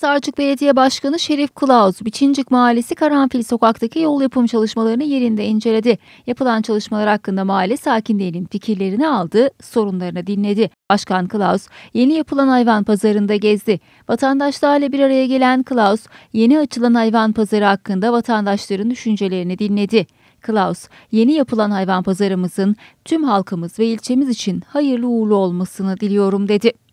Sarıcık Belediye Başkanı Şerif Kılauz, Biçincik Mahallesi Karanfil Sokak'taki yol yapım çalışmalarını yerinde inceledi. Yapılan çalışmalar hakkında mahalle sakinlerinin fikirlerini aldı, sorunlarını dinledi. Başkan Kılauz, yeni yapılan hayvan pazarında gezdi. Vatandaşlarla bir araya gelen Kılauz, yeni açılan hayvan pazarı hakkında vatandaşların düşüncelerini dinledi. Klaus, yeni yapılan hayvan pazarımızın tüm halkımız ve ilçemiz için hayırlı uğurlu olmasını diliyorum dedi.